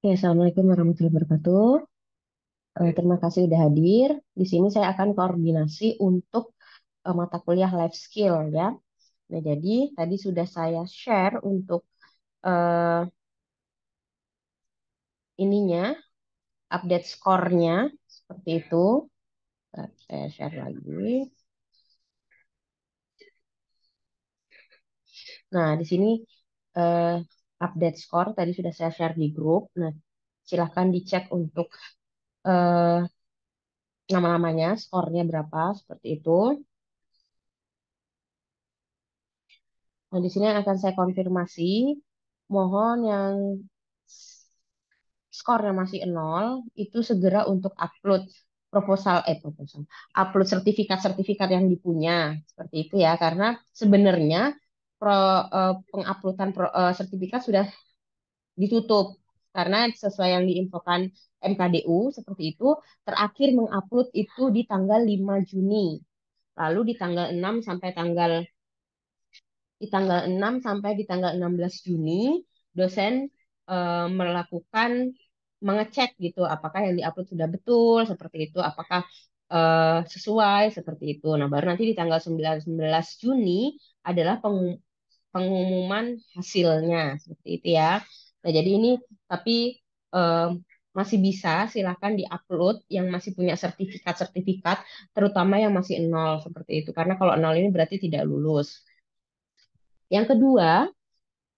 Oke, Assalamualaikum warahmatullahi wabarakatuh. Uh, Terima kasih sudah hadir. Di sini saya akan koordinasi untuk uh, mata kuliah life skill ya. Nah, jadi tadi sudah saya share untuk uh, ininya, update skornya seperti itu. Saya share lagi. Nah, di sini uh, update skor tadi sudah saya share di grup. Nah, silahkan dicek untuk eh, nama-namanya, skornya berapa, seperti itu. Nah, di sini akan saya konfirmasi. Mohon yang skornya masih nol itu segera untuk upload proposal eh proposal upload sertifikat-sertifikat yang dipunya seperti itu ya karena sebenarnya pro, uh, penguploadan pro, uh, sertifikat sudah ditutup karena sesuai yang diinfokan MKDU seperti itu terakhir mengupload itu di tanggal 5 Juni lalu di tanggal 6 sampai tanggal di tanggal 6 sampai di tanggal 16 Juni dosen uh, melakukan mengecek gitu apakah yang diupload sudah betul seperti itu apakah uh, sesuai seperti itu nah baru nanti di tanggal 19 Juni adalah peng, pengumuman hasilnya seperti itu ya. Nah, jadi ini tapi eh, masih bisa silahkan diupload yang masih punya sertifikat-sertifikat terutama yang masih nol seperti itu karena kalau nol ini berarti tidak lulus. Yang kedua,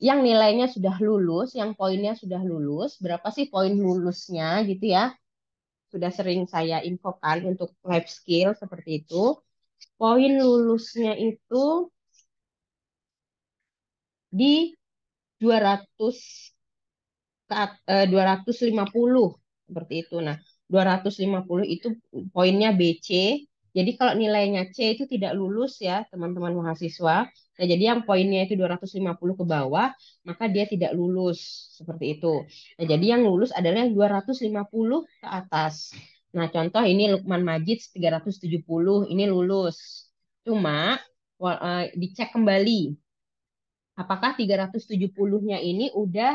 yang nilainya sudah lulus, yang poinnya sudah lulus, berapa sih poin lulusnya gitu ya? Sudah sering saya infokan untuk life skill seperti itu. Poin lulusnya itu di 200 250 eh, seperti itu. Nah, 250 itu poinnya BC. Jadi kalau nilainya C itu tidak lulus ya, teman-teman mahasiswa. Nah, jadi yang poinnya itu 250 ke bawah, maka dia tidak lulus seperti itu. Nah, jadi yang lulus adalah yang 250 ke atas. Nah, contoh ini Lukman Majid 370, ini lulus. Cuma eh, dicek kembali Apakah 370-nya ini udah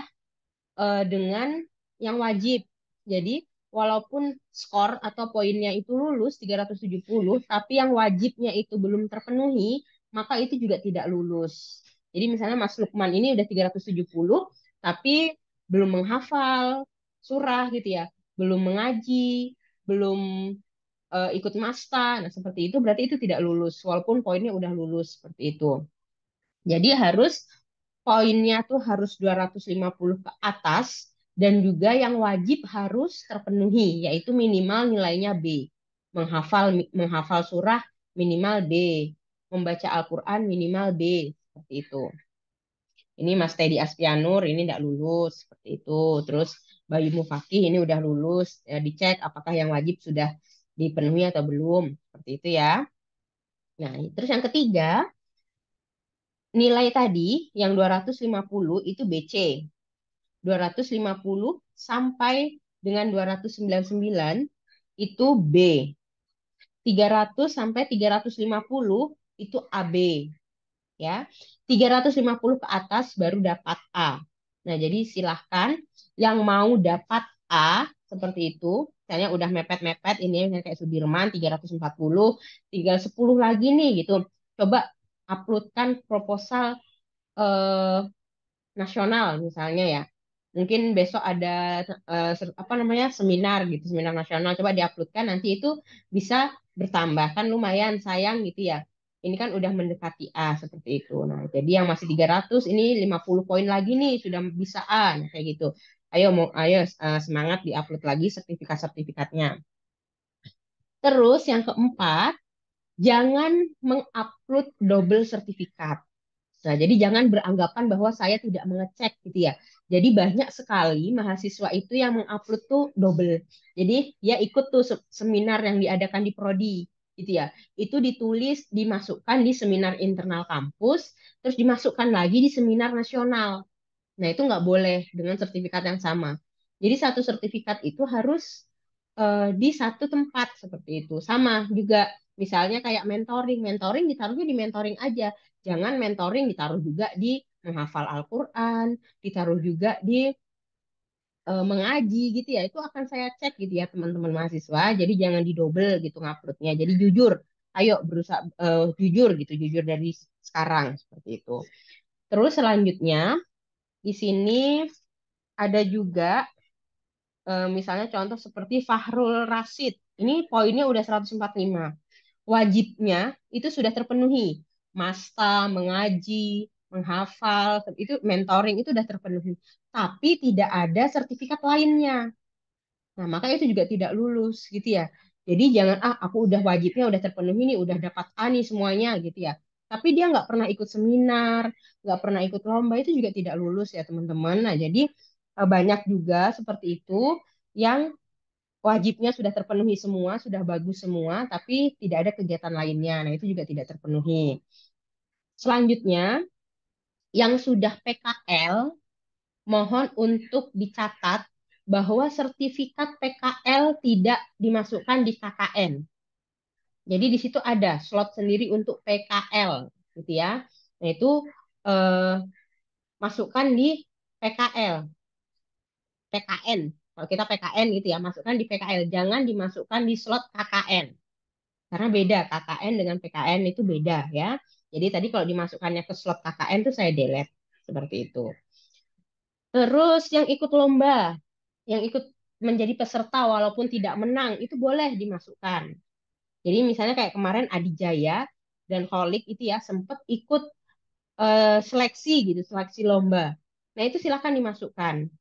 uh, dengan yang wajib. Jadi walaupun skor atau poinnya itu lulus 370, tapi yang wajibnya itu belum terpenuhi, maka itu juga tidak lulus. Jadi misalnya Mas Lukman ini udah 370, tapi belum menghafal surah gitu ya, belum mengaji, belum uh, ikut masta, nah seperti itu berarti itu tidak lulus, walaupun poinnya udah lulus seperti itu. Jadi harus poinnya tuh harus 250 ke atas dan juga yang wajib harus terpenuhi yaitu minimal nilainya B. Menghafal menghafal surah minimal B, membaca Al-Qur'an minimal B seperti itu. Ini Mas Teddy Aspianur ini tidak lulus seperti itu. Terus Bayu Mufaki ini udah lulus ya, dicek apakah yang wajib sudah dipenuhi atau belum seperti itu ya. Nah, terus yang ketiga nilai tadi yang 250 itu BC. 250 sampai dengan 299 itu B. 300 sampai 350 itu AB. Ya. 350 ke atas baru dapat A. Nah, jadi silahkan yang mau dapat A seperti itu, misalnya udah mepet-mepet ini kayak Sudirman 340, tinggal 10 lagi nih gitu. Coba uploadkan proposal eh, nasional misalnya ya mungkin besok ada eh, apa namanya seminar gitu seminar nasional coba diuploadkan nanti itu bisa bertambah kan lumayan sayang gitu ya ini kan udah mendekati A seperti itu nah jadi yang masih 300 ini 50 poin lagi nih sudah bisa A nah, kayak gitu ayo mau ayo uh, semangat diupload lagi sertifikat sertifikatnya terus yang keempat jangan mengupload double sertifikat. Nah, jadi jangan beranggapan bahwa saya tidak mengecek gitu ya. Jadi banyak sekali mahasiswa itu yang mengupload tuh double. Jadi dia ya ikut tuh seminar yang diadakan di prodi gitu ya. Itu ditulis, dimasukkan di seminar internal kampus, terus dimasukkan lagi di seminar nasional. Nah, itu nggak boleh dengan sertifikat yang sama. Jadi satu sertifikat itu harus uh, di satu tempat seperti itu. Sama juga Misalnya kayak mentoring, mentoring ditaruhnya di mentoring aja. Jangan mentoring ditaruh juga di menghafal Al-Qur'an, ditaruh juga di e, mengaji gitu ya. Itu akan saya cek gitu ya teman-teman mahasiswa. Jadi jangan didobel gitu nguploadnya. Jadi jujur, ayo berusaha e, jujur gitu, jujur dari sekarang seperti itu. Terus selanjutnya di sini ada juga e, misalnya contoh seperti Fahrul Rasid. Ini poinnya udah 145 wajibnya itu sudah terpenuhi. Masta, mengaji, menghafal, itu mentoring itu sudah terpenuhi. Tapi tidak ada sertifikat lainnya. Nah, maka itu juga tidak lulus gitu ya. Jadi jangan ah aku udah wajibnya udah terpenuhi nih, udah dapat A semuanya gitu ya. Tapi dia nggak pernah ikut seminar, nggak pernah ikut lomba itu juga tidak lulus ya teman-teman. Nah jadi eh, banyak juga seperti itu yang wajibnya sudah terpenuhi semua, sudah bagus semua, tapi tidak ada kegiatan lainnya. Nah, itu juga tidak terpenuhi. Selanjutnya, yang sudah PKL, mohon untuk dicatat bahwa sertifikat PKL tidak dimasukkan di KKN. Jadi di situ ada slot sendiri untuk PKL, gitu ya. Nah, itu eh, masukkan di PKL, PKN, kalau kita PKN gitu ya, masukkan di PKL, jangan dimasukkan di slot KKN. Karena beda KKN dengan PKN itu beda ya. Jadi tadi kalau dimasukkannya ke slot KKN itu saya delete seperti itu. Terus yang ikut lomba, yang ikut menjadi peserta walaupun tidak menang itu boleh dimasukkan. Jadi misalnya kayak kemarin Adi Jaya dan Holik itu ya sempat ikut uh, seleksi gitu, seleksi lomba. Nah itu silahkan dimasukkan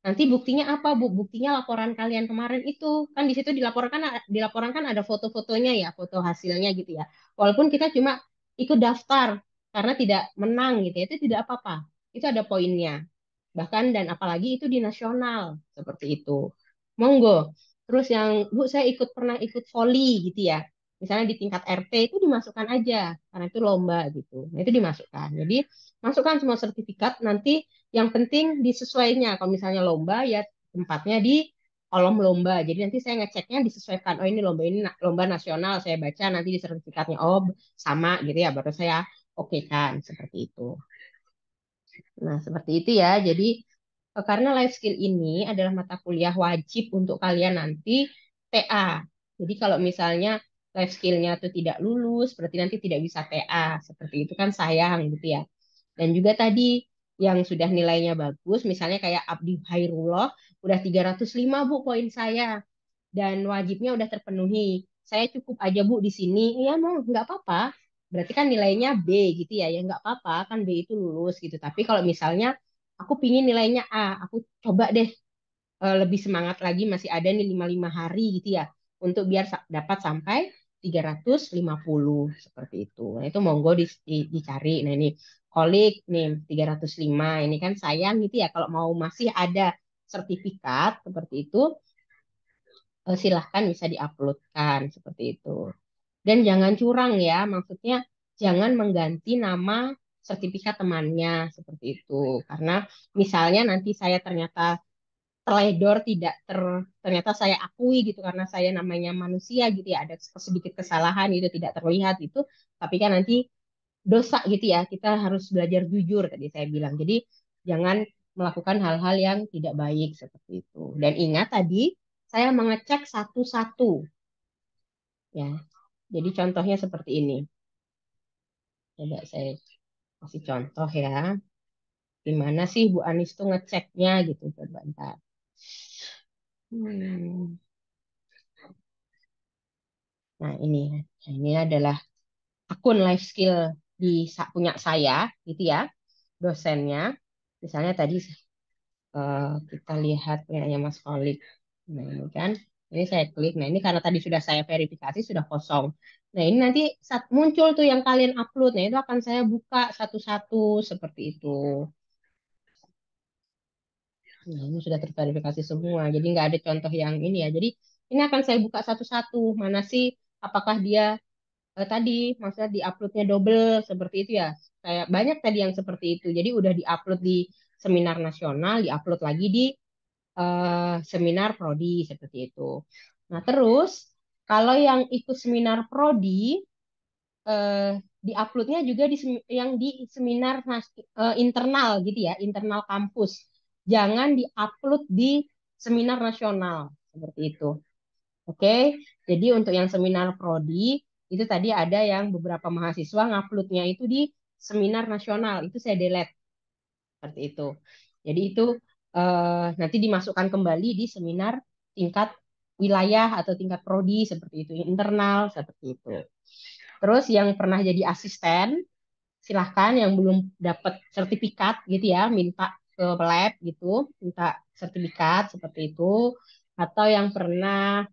Nanti buktinya apa, Bu? Buktinya laporan kalian kemarin itu. Kan di situ dilaporkan dilaporkan kan ada foto-fotonya ya, foto hasilnya gitu ya. Walaupun kita cuma ikut daftar karena tidak menang gitu ya, itu tidak apa-apa. Itu ada poinnya. Bahkan dan apalagi itu di nasional seperti itu. Monggo. Terus yang Bu saya ikut pernah ikut volley gitu ya. Misalnya di tingkat RT itu dimasukkan aja karena itu lomba gitu. Nah, itu dimasukkan. Jadi masukkan semua sertifikat nanti yang penting disesuaikannya kalau misalnya lomba ya tempatnya di kolom lomba. Jadi nanti saya ngeceknya disesuaikan. Oh ini lomba ini lomba nasional saya baca nanti di sertifikatnya oh sama gitu ya baru saya oke kan seperti itu. Nah seperti itu ya. Jadi eh, karena life skill ini adalah mata kuliah wajib untuk kalian nanti TA. Jadi kalau misalnya life skillnya itu tidak lulus, berarti nanti tidak bisa TA. Seperti itu kan sayang gitu ya. Dan juga tadi yang sudah nilainya bagus, misalnya kayak Abdi Hairullah, udah 305 Bu poin saya, dan wajibnya udah terpenuhi. Saya cukup aja Bu di sini, iya mau nggak apa-apa, berarti kan nilainya B gitu ya, ya nggak apa-apa, kan B itu lulus gitu. Tapi kalau misalnya aku pingin nilainya A, aku coba deh eh, lebih semangat lagi, masih ada nih 55 hari gitu ya, untuk biar dapat sampai 350 seperti itu. Nah, itu monggo di, di, dicari. Nah, ini kolik nih 305 ini kan sayang gitu ya kalau mau masih ada sertifikat seperti itu eh, silahkan bisa diuploadkan seperti itu dan jangan curang ya maksudnya jangan mengganti nama sertifikat temannya seperti itu karena misalnya nanti saya ternyata teledor tidak ter ternyata saya akui gitu karena saya namanya manusia gitu ya ada sedikit kesalahan itu tidak terlihat itu tapi kan nanti dosa gitu ya. Kita harus belajar jujur tadi saya bilang. Jadi jangan melakukan hal-hal yang tidak baik seperti itu. Dan ingat tadi saya mengecek satu-satu. Ya. Jadi contohnya seperti ini. Coba saya kasih contoh ya. Gimana sih Bu Anis tuh ngeceknya gitu coba bentar. Hmm. Nah, ini. Nah, ini adalah akun life skill di punya saya gitu ya dosennya misalnya tadi uh, kita lihat punya Mas Kholik nah ini kan ini saya klik nah ini karena tadi sudah saya verifikasi sudah kosong nah ini nanti saat muncul tuh yang kalian upload nah itu akan saya buka satu-satu seperti itu Nah, ini sudah terverifikasi semua. Jadi nggak ada contoh yang ini ya. Jadi ini akan saya buka satu-satu. Mana sih apakah dia uh, tadi maksudnya di uploadnya double seperti itu ya kayak banyak tadi yang seperti itu jadi udah di upload di seminar nasional di upload lagi di uh, seminar prodi seperti itu nah terus kalau yang ikut seminar prodi eh, di uploadnya juga di yang di seminar nas, uh, internal gitu ya internal kampus jangan di upload di seminar nasional seperti itu. Oke, okay? jadi untuk yang seminar prodi itu tadi ada yang beberapa mahasiswa nguploadnya itu di seminar nasional itu saya delete seperti itu jadi itu uh, nanti dimasukkan kembali di seminar tingkat wilayah atau tingkat prodi seperti itu internal seperti itu terus yang pernah jadi asisten silahkan yang belum dapat sertifikat gitu ya minta ke lab gitu minta sertifikat seperti itu atau yang pernah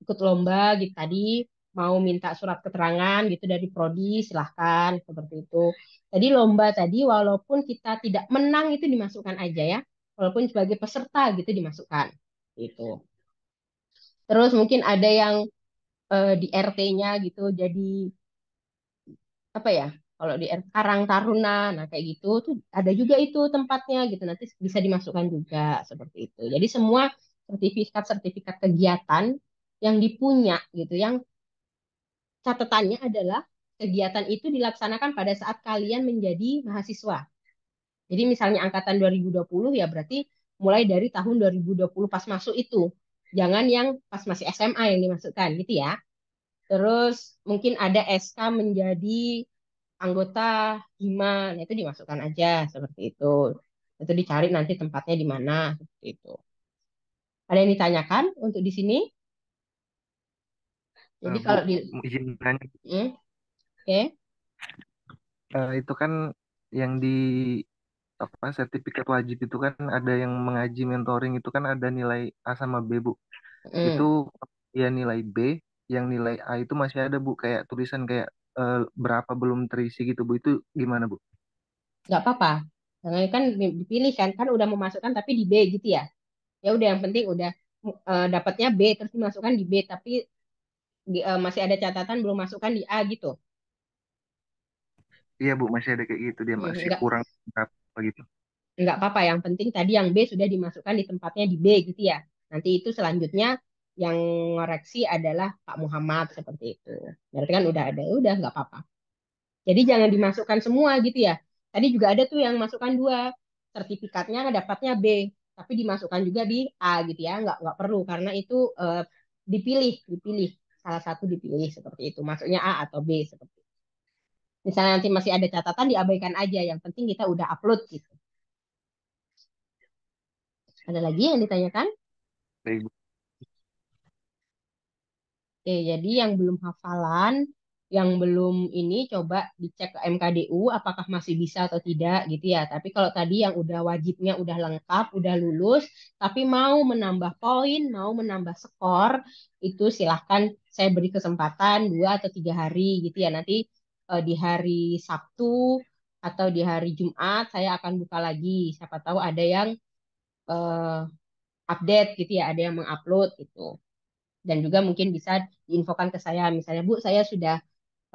ikut lomba gitu tadi mau minta surat keterangan gitu dari prodi silahkan seperti itu. Jadi lomba tadi walaupun kita tidak menang itu dimasukkan aja ya, walaupun sebagai peserta gitu dimasukkan itu Terus mungkin ada yang eh, di RT-nya gitu jadi apa ya? Kalau di Karang Taruna, nah kayak gitu tuh ada juga itu tempatnya gitu nanti bisa dimasukkan juga seperti itu. Jadi semua sertifikat-sertifikat kegiatan yang dipunya gitu, yang catatannya adalah kegiatan itu dilaksanakan pada saat kalian menjadi mahasiswa. Jadi misalnya angkatan 2020 ya berarti mulai dari tahun 2020 pas masuk itu. Jangan yang pas masih SMA yang dimasukkan gitu ya. Terus mungkin ada SK menjadi anggota hima, nah itu dimasukkan aja seperti itu. Itu dicari nanti tempatnya di mana seperti itu. Ada yang ditanyakan untuk di sini? Eh, Jadi uh, kalau di izin iya. Okay. Uh, eh, itu kan yang di apa sertifikat wajib itu kan ada yang mengaji mentoring itu kan ada nilai A sama B, Bu. Mm. Itu ya nilai B, yang nilai A itu masih ada, Bu, kayak tulisan kayak uh, berapa belum terisi gitu, Bu. Itu gimana, Bu? Nggak apa-apa. Karena kan dipilih kan, kan udah memasukkan tapi di B gitu ya. Ya udah yang penting udah uh, dapatnya B terus dimasukkan di B tapi di, uh, masih ada catatan belum masukkan di A gitu. Iya Bu, masih ada kayak gitu dia iya, masih enggak, kurang apa gitu. Enggak apa-apa, yang penting tadi yang B sudah dimasukkan di tempatnya di B gitu ya. Nanti itu selanjutnya yang ngoreksi adalah Pak Muhammad seperti itu. Berarti kan udah ada, udah enggak apa-apa. Jadi jangan dimasukkan semua gitu ya. Tadi juga ada tuh yang masukkan dua sertifikatnya dapatnya B, tapi dimasukkan juga di A gitu ya. enggak enggak perlu karena itu uh, dipilih dipilih salah satu dipilih seperti itu. Maksudnya A atau B seperti itu. Misalnya nanti masih ada catatan diabaikan aja, yang penting kita udah upload gitu. Ada lagi yang ditanyakan? Baik. Oke, jadi yang belum hafalan, yang belum ini coba dicek ke MKDU apakah masih bisa atau tidak gitu ya. Tapi kalau tadi yang udah wajibnya udah lengkap, udah lulus, tapi mau menambah poin, mau menambah skor, itu silahkan saya beri kesempatan dua atau tiga hari gitu ya nanti uh, di hari Sabtu atau di hari Jumat saya akan buka lagi siapa tahu ada yang uh, update gitu ya ada yang mengupload gitu dan juga mungkin bisa diinfokan ke saya misalnya Bu saya sudah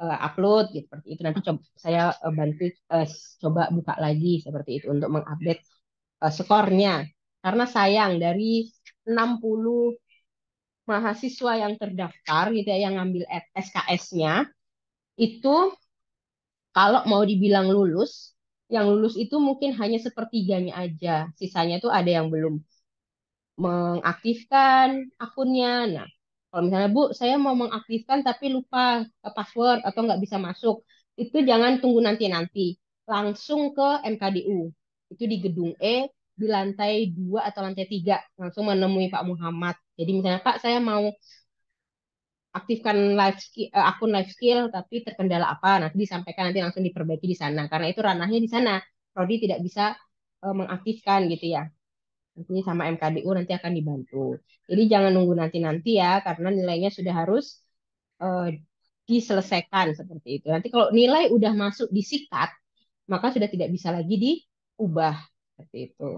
uh, upload gitu seperti itu nanti coba saya uh, bantu uh, coba buka lagi seperti itu untuk mengupdate uh, skornya karena sayang dari 60 mahasiswa yang terdaftar gitu ya yang ngambil SKS-nya itu kalau mau dibilang lulus, yang lulus itu mungkin hanya sepertiganya aja, sisanya tuh ada yang belum mengaktifkan akunnya. Nah, kalau misalnya Bu, saya mau mengaktifkan tapi lupa password atau nggak bisa masuk, itu jangan tunggu nanti-nanti, langsung ke MKDU. Itu di gedung E di lantai dua atau lantai tiga langsung menemui Pak Muhammad. Jadi misalnya Pak saya mau aktifkan live skill, eh, akun live skill tapi terkendala apa nanti disampaikan nanti langsung diperbaiki di sana karena itu ranahnya di sana prodi tidak bisa uh, mengaktifkan gitu ya nanti sama MKDU nanti akan dibantu jadi jangan nunggu nanti nanti ya karena nilainya sudah harus uh, diselesaikan seperti itu nanti kalau nilai udah masuk disikat maka sudah tidak bisa lagi diubah seperti itu.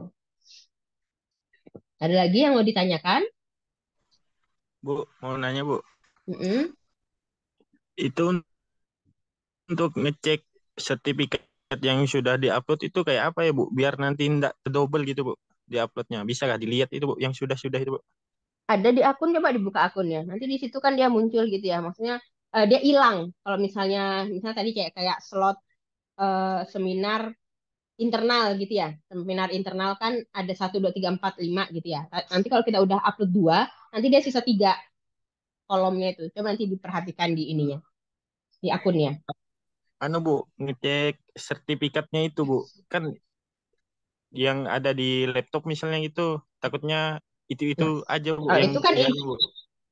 Ada lagi yang mau ditanyakan? Bu, mau nanya Bu. Mm -hmm. Itu untuk ngecek sertifikat yang sudah diupload itu kayak apa ya Bu? Biar nanti tidak double gitu Bu diuploadnya. nggak dilihat itu Bu yang sudah-sudah itu Bu? Ada di akun coba dibuka akunnya. Nanti di situ kan dia muncul gitu ya. Maksudnya uh, dia hilang kalau misalnya misalnya tadi kayak kayak slot uh, seminar internal gitu ya. Seminar internal kan ada 1, 2, 3, 4, 5 gitu ya. Nanti kalau kita udah upload 2, nanti dia sisa 3 kolomnya itu. Coba nanti diperhatikan di ininya, di akunnya. Anu Bu, ngecek sertifikatnya itu Bu. Kan yang ada di laptop misalnya itu takutnya itu itu nah, aja Bu. Oh, itu kan yang,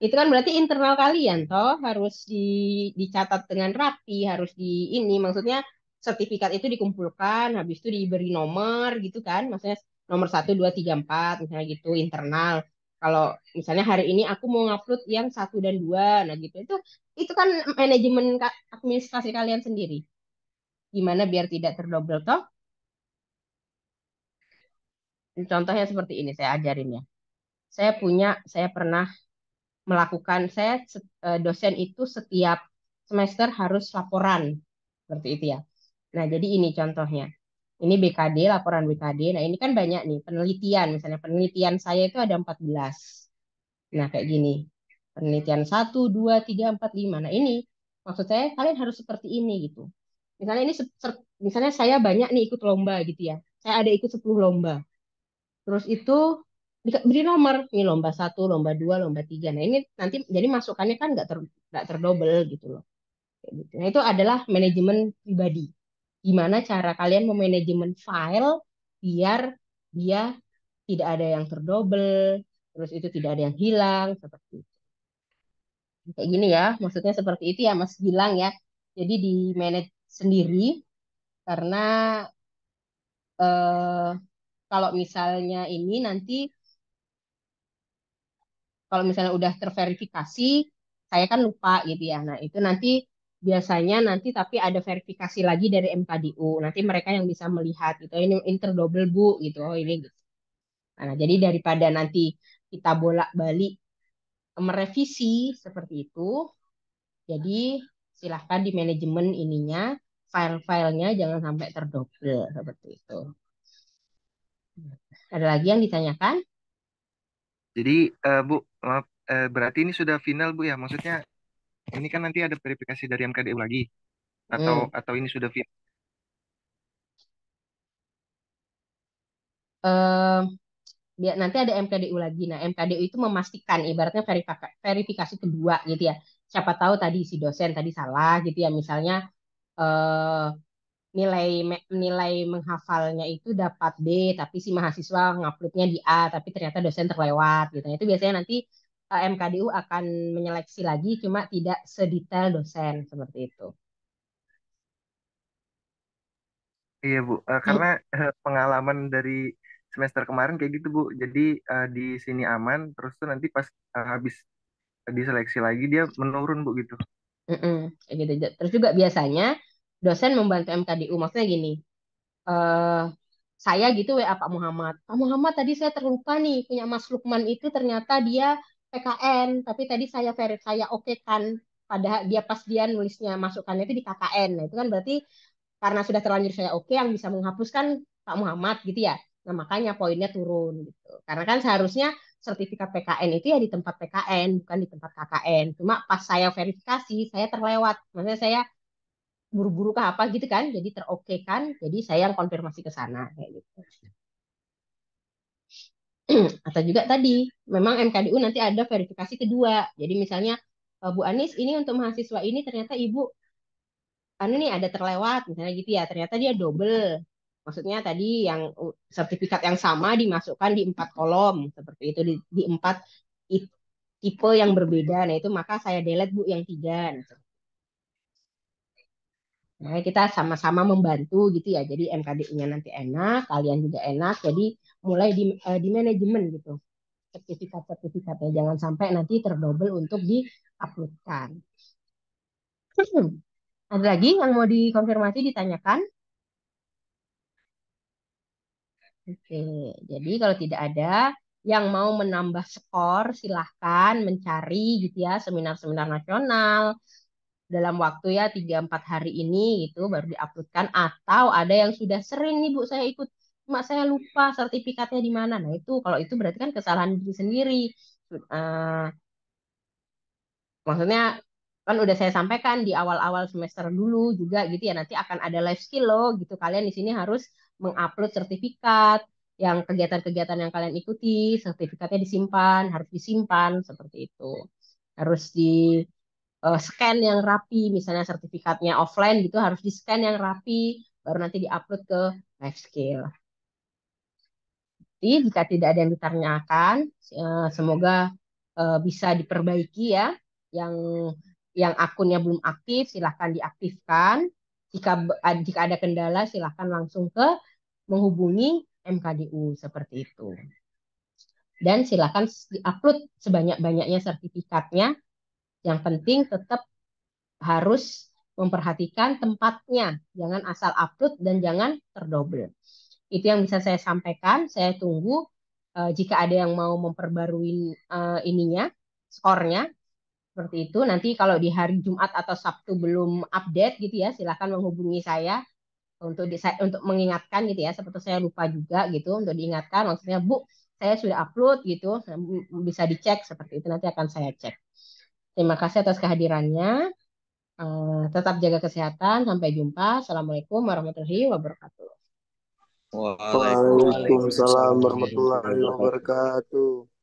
itu kan berarti internal kalian toh harus di, dicatat dengan rapi, harus di ini maksudnya sertifikat itu dikumpulkan, habis itu diberi nomor gitu kan, maksudnya nomor satu dua tiga empat misalnya gitu internal. Kalau misalnya hari ini aku mau ngupload yang satu dan dua, nah gitu itu itu kan manajemen administrasi kalian sendiri. Gimana biar tidak terdobel toh? Contohnya seperti ini saya ajarin ya. Saya punya, saya pernah melakukan, saya eh, dosen itu setiap semester harus laporan seperti itu ya Nah, jadi ini contohnya. Ini BKD, laporan BKD. Nah, ini kan banyak nih, penelitian. Misalnya penelitian saya itu ada 14. Nah, kayak gini. Penelitian 1, 2, 3, 4, 5. Nah, ini maksud saya kalian harus seperti ini gitu. Misalnya ini misalnya saya banyak nih ikut lomba gitu ya. Saya ada ikut 10 lomba. Terus itu beri nomor nih lomba satu lomba dua lomba tiga nah ini nanti jadi masukannya kan nggak ter, terdobel gitu loh gitu. nah itu adalah manajemen pribadi gimana cara kalian memanajemen file biar dia tidak ada yang terdobel, terus itu tidak ada yang hilang seperti itu. Kayak gini ya, maksudnya seperti itu ya Mas Gilang ya. Jadi di manage sendiri karena eh, kalau misalnya ini nanti kalau misalnya udah terverifikasi, saya kan lupa gitu ya. Nah, itu nanti biasanya nanti tapi ada verifikasi lagi dari MKDU. Nanti mereka yang bisa melihat itu oh, Ini interdouble bu gitu. Oh ini gitu. Nah, jadi daripada nanti kita bolak-balik merevisi seperti itu, jadi silahkan di manajemen ininya, file-filenya jangan sampai terdouble seperti itu. Ada lagi yang ditanyakan? Jadi, uh, Bu, maaf, uh, berarti ini sudah final, Bu, ya? Maksudnya ini kan nanti ada verifikasi dari MKDU lagi atau hmm. atau ini sudah fit? Uh, ya, nanti ada MKDU lagi. Nah, MKDU itu memastikan ibaratnya verifikasi, verifikasi kedua gitu ya. Siapa tahu tadi si dosen tadi salah gitu ya. Misalnya eh, nilai nilai menghafalnya itu dapat B, tapi si mahasiswa nguploadnya di A, tapi ternyata dosen terlewat gitu. Nah, itu biasanya nanti Eh, MKDU akan menyeleksi lagi, cuma tidak sedetail dosen seperti itu. Iya Bu, uh, karena uh, pengalaman dari semester kemarin kayak gitu Bu. Jadi uh, di sini aman, terus tuh nanti pas uh, habis diseleksi lagi dia menurun Bu gitu. Mm -mm, kayak gitu. Terus juga biasanya dosen membantu MKDU, maksudnya gini, uh, saya gitu WA Pak Muhammad. Pak Muhammad tadi saya terlupa nih punya Mas Lukman itu ternyata dia PKN, tapi tadi saya verifikasi saya oke kan pada dia pas dia nulisnya masukannya itu di KKN. Nah, itu kan berarti karena sudah terlanjur saya oke yang bisa menghapuskan Pak Muhammad gitu ya. Nah, makanya poinnya turun gitu. Karena kan seharusnya sertifikat PKN itu ya di tempat PKN, bukan di tempat KKN. Cuma pas saya verifikasi, saya terlewat. Maksudnya saya buru-buru ke apa gitu kan, jadi teroke kan, jadi saya yang konfirmasi ke sana kayak gitu. atau juga tadi memang MKDU nanti ada verifikasi kedua. Jadi misalnya eh, Bu Anis ini untuk mahasiswa ini ternyata Ibu anu nih ada terlewat misalnya gitu ya. Ternyata dia double. Maksudnya tadi yang sertifikat yang sama dimasukkan di empat kolom seperti itu di, di empat tipe yang berbeda. Nah itu maka saya delete Bu yang tiga. gitu. Nah, kita sama-sama membantu gitu ya. Jadi mkd nya nanti enak, kalian juga enak. Jadi mulai di, uh, di manajemen gitu. Sertifikat-sertifikatnya jangan sampai nanti terdobel untuk diuploadkan. Hmm. Ada lagi yang mau dikonfirmasi ditanyakan? Oke, jadi kalau tidak ada yang mau menambah skor silahkan mencari gitu ya seminar-seminar nasional, dalam waktu ya 3-4 hari ini itu baru diuploadkan atau ada yang sudah sering nih Bu saya ikut cuma saya lupa sertifikatnya di mana nah itu kalau itu berarti kan kesalahan diri sendiri uh, maksudnya kan udah saya sampaikan di awal-awal semester dulu juga gitu ya nanti akan ada live skill loh gitu kalian di sini harus mengupload sertifikat yang kegiatan-kegiatan yang kalian ikuti sertifikatnya disimpan harus disimpan seperti itu harus di uh, scan yang rapi, misalnya sertifikatnya offline gitu harus di scan yang rapi, baru nanti diupload ke LifeScale. Jadi jika tidak ada yang ditanyakan, eh, semoga eh, bisa diperbaiki ya. Yang yang akunnya belum aktif silahkan diaktifkan. Jika jika ada kendala silahkan langsung ke menghubungi MKDU seperti itu. Dan silakan upload sebanyak-banyaknya sertifikatnya yang penting tetap harus memperhatikan tempatnya, jangan asal upload dan jangan terdobel. Itu yang bisa saya sampaikan. Saya tunggu uh, jika ada yang mau memperbarui uh, ininya, skornya seperti itu. Nanti kalau di hari Jumat atau Sabtu belum update gitu ya, silakan menghubungi saya untuk di, untuk mengingatkan gitu ya. Seperti saya lupa juga gitu untuk diingatkan maksudnya Bu, saya sudah upload gitu, nah, bisa dicek seperti itu nanti akan saya cek. Terima kasih atas kehadirannya. Uh, tetap jaga kesehatan. Sampai jumpa. Assalamualaikum warahmatullahi wabarakatuh. Waalaikumsalam warahmatullahi wabarakatuh.